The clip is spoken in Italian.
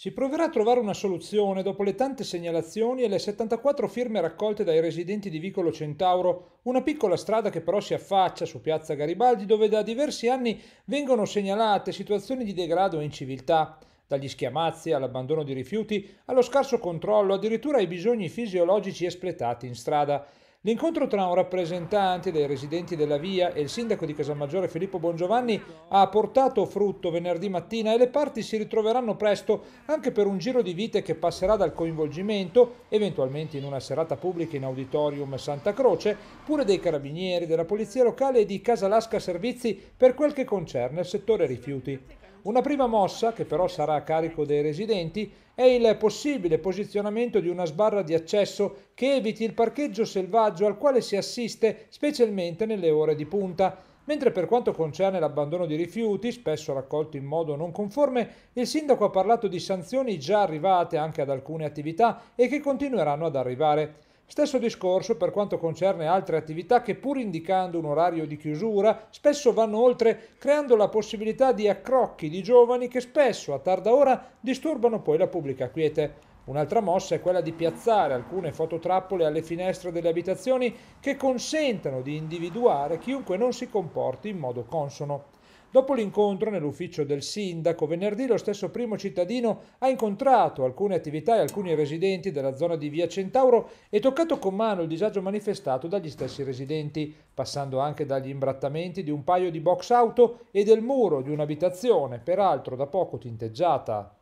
Si proverà a trovare una soluzione dopo le tante segnalazioni e le 74 firme raccolte dai residenti di Vicolo Centauro, una piccola strada che però si affaccia su Piazza Garibaldi dove da diversi anni vengono segnalate situazioni di degrado e inciviltà, dagli schiamazzi all'abbandono di rifiuti, allo scarso controllo, addirittura ai bisogni fisiologici espletati in strada. L'incontro tra un rappresentante dei residenti della via e il sindaco di Casalmaggiore Filippo Bongiovanni ha portato frutto venerdì mattina e le parti si ritroveranno presto anche per un giro di vite che passerà dal coinvolgimento, eventualmente in una serata pubblica in auditorium Santa Croce, pure dei carabinieri, della polizia locale e di Casalasca Servizi per quel che concerne il settore rifiuti. Una prima mossa, che però sarà a carico dei residenti, è il possibile posizionamento di una sbarra di accesso che eviti il parcheggio selvaggio al quale si assiste specialmente nelle ore di punta. Mentre per quanto concerne l'abbandono di rifiuti, spesso raccolto in modo non conforme, il sindaco ha parlato di sanzioni già arrivate anche ad alcune attività e che continueranno ad arrivare. Stesso discorso per quanto concerne altre attività che pur indicando un orario di chiusura spesso vanno oltre creando la possibilità di accrocchi di giovani che spesso a tarda ora disturbano poi la pubblica quiete. Un'altra mossa è quella di piazzare alcune fototrappole alle finestre delle abitazioni che consentano di individuare chiunque non si comporti in modo consono. Dopo l'incontro nell'ufficio del sindaco, venerdì lo stesso primo cittadino ha incontrato alcune attività e alcuni residenti della zona di via Centauro e toccato con mano il disagio manifestato dagli stessi residenti, passando anche dagli imbrattamenti di un paio di box auto e del muro di un'abitazione, peraltro da poco tinteggiata.